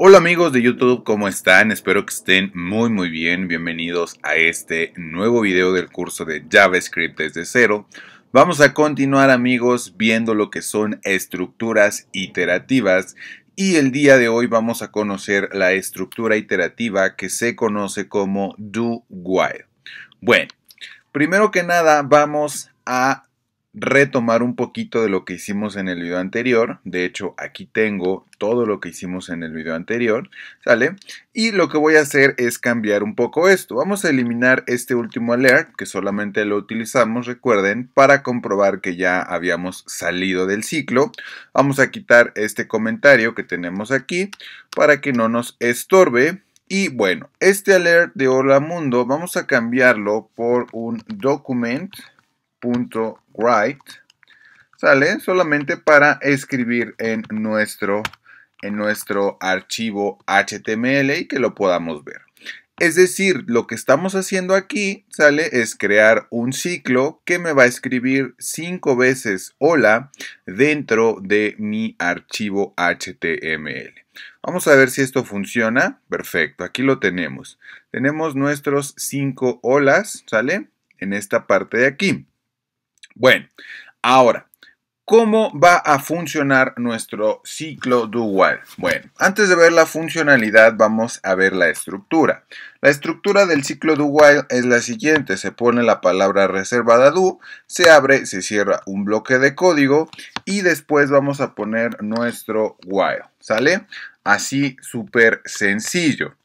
Hola amigos de YouTube, ¿cómo están? Espero que estén muy muy bien. Bienvenidos a este nuevo video del curso de JavaScript desde cero. Vamos a continuar amigos viendo lo que son estructuras iterativas y el día de hoy vamos a conocer la estructura iterativa que se conoce como do while. Bueno, primero que nada vamos a retomar un poquito de lo que hicimos en el video anterior. De hecho, aquí tengo todo lo que hicimos en el video anterior, ¿sale? Y lo que voy a hacer es cambiar un poco esto. Vamos a eliminar este último alert, que solamente lo utilizamos, recuerden, para comprobar que ya habíamos salido del ciclo. Vamos a quitar este comentario que tenemos aquí para que no nos estorbe. Y bueno, este alert de Hola Mundo vamos a cambiarlo por un document punto .write sale solamente para escribir en nuestro, en nuestro archivo HTML y que lo podamos ver. Es decir, lo que estamos haciendo aquí, sale, es crear un ciclo que me va a escribir cinco veces hola dentro de mi archivo HTML. Vamos a ver si esto funciona. Perfecto, aquí lo tenemos. Tenemos nuestros cinco olas, ¿sale? En esta parte de aquí. Bueno, ahora, ¿cómo va a funcionar nuestro ciclo do while? Bueno, antes de ver la funcionalidad, vamos a ver la estructura. La estructura del ciclo do while es la siguiente. Se pone la palabra reservada do, se abre, se cierra un bloque de código y después vamos a poner nuestro while. ¿Sale? Así súper sencillo.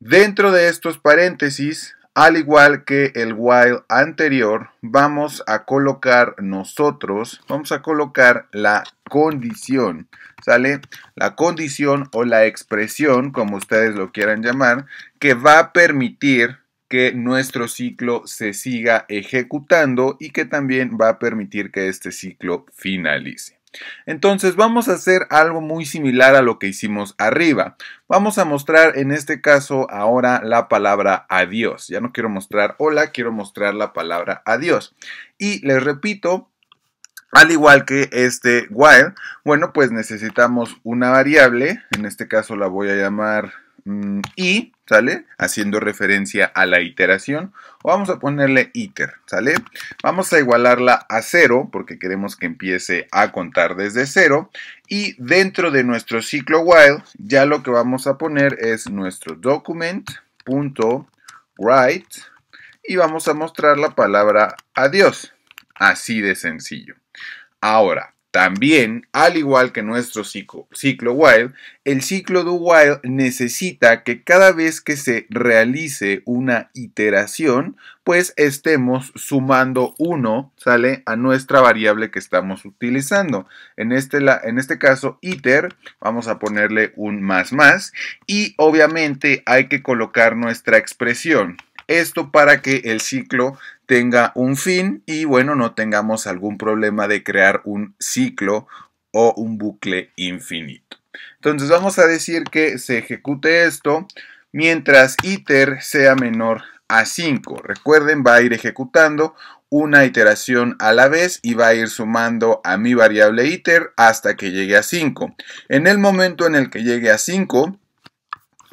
Dentro de estos paréntesis al igual que el while anterior, vamos a colocar nosotros, vamos a colocar la condición, ¿sale? La condición o la expresión, como ustedes lo quieran llamar, que va a permitir que nuestro ciclo se siga ejecutando y que también va a permitir que este ciclo finalice. Entonces vamos a hacer algo muy similar a lo que hicimos arriba. Vamos a mostrar en este caso ahora la palabra adiós. Ya no quiero mostrar hola, quiero mostrar la palabra adiós. Y les repito, al igual que este while, bueno pues necesitamos una variable, en este caso la voy a llamar i. Mm, y ¿sale? Haciendo referencia a la iteración, o vamos a ponerle iter, ¿sale? Vamos a igualarla a cero porque queremos que empiece a contar desde cero y dentro de nuestro ciclo while ya lo que vamos a poner es nuestro document.write y vamos a mostrar la palabra adiós, así de sencillo. Ahora, también, al igual que nuestro ciclo, while, el ciclo do while necesita que cada vez que se realice una iteración, pues estemos sumando uno, sale a nuestra variable que estamos utilizando. En este, en este caso, iter, vamos a ponerle un más más y obviamente hay que colocar nuestra expresión. Esto para que el ciclo tenga un fin y bueno, no tengamos algún problema de crear un ciclo o un bucle infinito. Entonces vamos a decir que se ejecute esto mientras iter sea menor a 5. Recuerden, va a ir ejecutando una iteración a la vez y va a ir sumando a mi variable iter hasta que llegue a 5. En el momento en el que llegue a 5,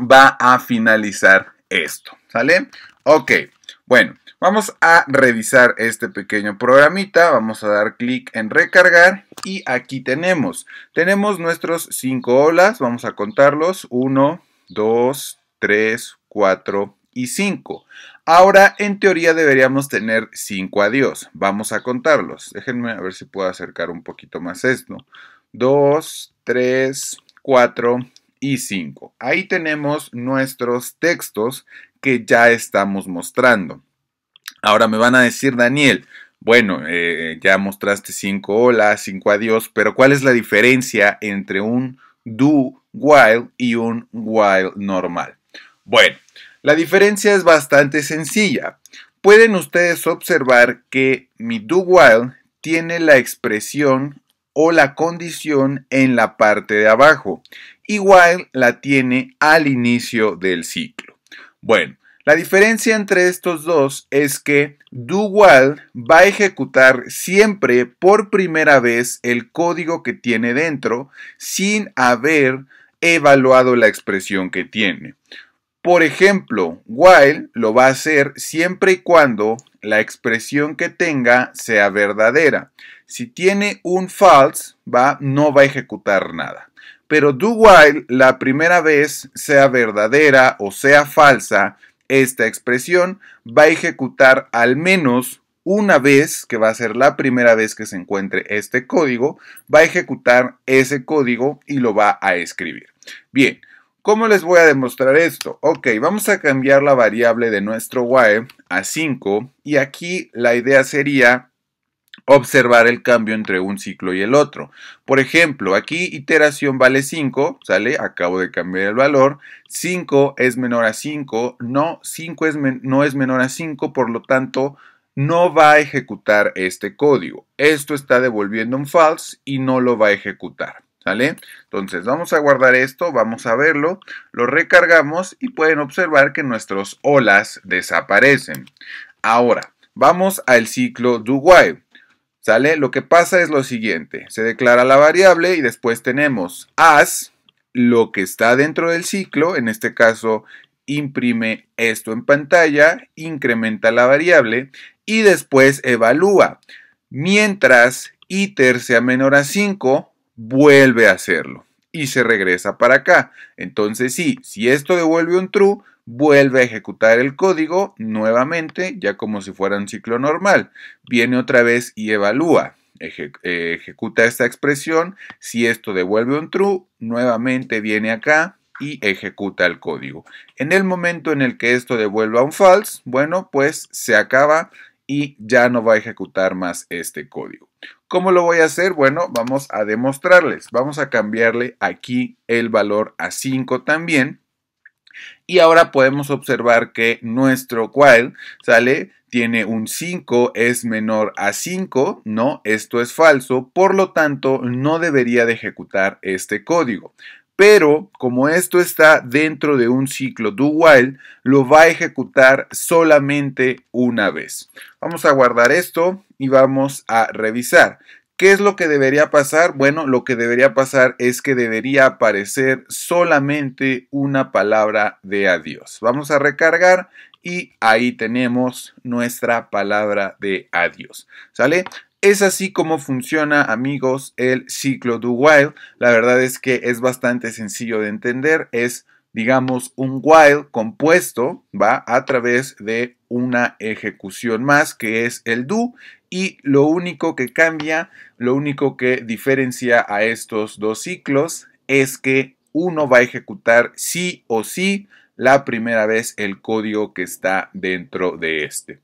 va a finalizar esto, ¿sale? Ok, bueno, vamos a revisar este pequeño programita. Vamos a dar clic en recargar y aquí tenemos. Tenemos nuestros cinco olas, vamos a contarlos. 1, 2, 3, 4 y 5. Ahora, en teoría deberíamos tener cinco adiós. Vamos a contarlos. Déjenme a ver si puedo acercar un poquito más esto. Dos, tres, cuatro y cinco. Ahí tenemos nuestros textos que ya estamos mostrando. Ahora me van a decir, Daniel, bueno, eh, ya mostraste cinco olas, cinco adiós, pero ¿cuál es la diferencia entre un do while y un while normal? Bueno, la diferencia es bastante sencilla. Pueden ustedes observar que mi do while tiene la expresión o la condición en la parte de abajo y while la tiene al inicio del ciclo. Bueno, la diferencia entre estos dos es que do while va a ejecutar siempre por primera vez el código que tiene dentro sin haber evaluado la expresión que tiene. Por ejemplo, while lo va a hacer siempre y cuando la expresión que tenga sea verdadera. Si tiene un false, no va a ejecutar nada. Pero do while, la primera vez, sea verdadera o sea falsa, esta expresión va a ejecutar al menos una vez, que va a ser la primera vez que se encuentre este código, va a ejecutar ese código y lo va a escribir. Bien, ¿cómo les voy a demostrar esto? Ok, vamos a cambiar la variable de nuestro while a 5 y aquí la idea sería observar el cambio entre un ciclo y el otro. Por ejemplo, aquí iteración vale 5, ¿sale? Acabo de cambiar el valor. 5 es menor a 5, no, 5 es no es menor a 5, por lo tanto, no va a ejecutar este código. Esto está devolviendo un false y no lo va a ejecutar. ¿Sale? Entonces vamos a guardar esto, vamos a verlo, lo recargamos y pueden observar que nuestros olas desaparecen. Ahora, vamos al ciclo do while. ¿Sale? Lo que pasa es lo siguiente. Se declara la variable y después tenemos as, lo que está dentro del ciclo, en este caso imprime esto en pantalla, incrementa la variable y después evalúa. Mientras iter sea menor a 5, vuelve a hacerlo y se regresa para acá. Entonces sí, si esto devuelve un true, vuelve a ejecutar el código nuevamente, ya como si fuera un ciclo normal. Viene otra vez y evalúa. Eh, ejecuta esta expresión. Si esto devuelve un true, nuevamente viene acá y ejecuta el código. En el momento en el que esto devuelva un false, bueno, pues se acaba y ya no va a ejecutar más este código. ¿Cómo lo voy a hacer? Bueno, vamos a demostrarles. Vamos a cambiarle aquí el valor a 5 también y ahora podemos observar que nuestro while, ¿sale? Tiene un 5, es menor a 5, ¿no? Esto es falso, por lo tanto no debería de ejecutar este código. Pero como esto está dentro de un ciclo do while, lo va a ejecutar solamente una vez. Vamos a guardar esto y vamos a revisar. ¿Qué es lo que debería pasar? Bueno, lo que debería pasar es que debería aparecer solamente una palabra de adiós. Vamos a recargar y ahí tenemos nuestra palabra de adiós. ¿Sale? Es así como funciona, amigos, el ciclo do while. La verdad es que es bastante sencillo de entender. Es, digamos, un while compuesto, va a través de una ejecución más que es el do y lo único que cambia, lo único que diferencia a estos dos ciclos es que uno va a ejecutar sí o sí la primera vez el código que está dentro de este.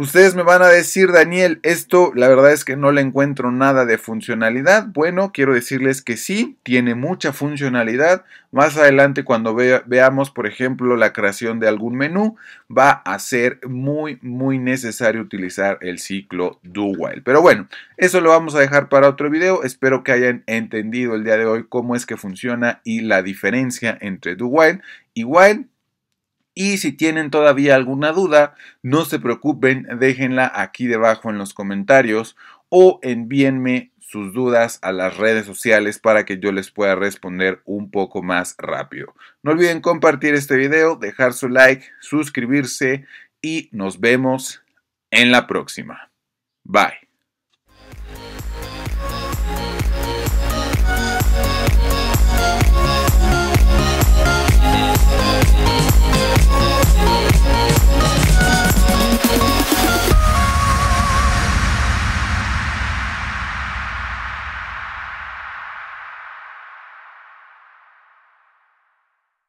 Ustedes me van a decir, Daniel, esto la verdad es que no le encuentro nada de funcionalidad. Bueno, quiero decirles que sí, tiene mucha funcionalidad. Más adelante cuando veamos, por ejemplo, la creación de algún menú, va a ser muy, muy necesario utilizar el ciclo do while. Pero bueno, eso lo vamos a dejar para otro video. Espero que hayan entendido el día de hoy cómo es que funciona y la diferencia entre do while y while y si tienen todavía alguna duda, no se preocupen, déjenla aquí debajo en los comentarios o envíenme sus dudas a las redes sociales para que yo les pueda responder un poco más rápido. No olviden compartir este video, dejar su like, suscribirse y nos vemos en la próxima. Bye.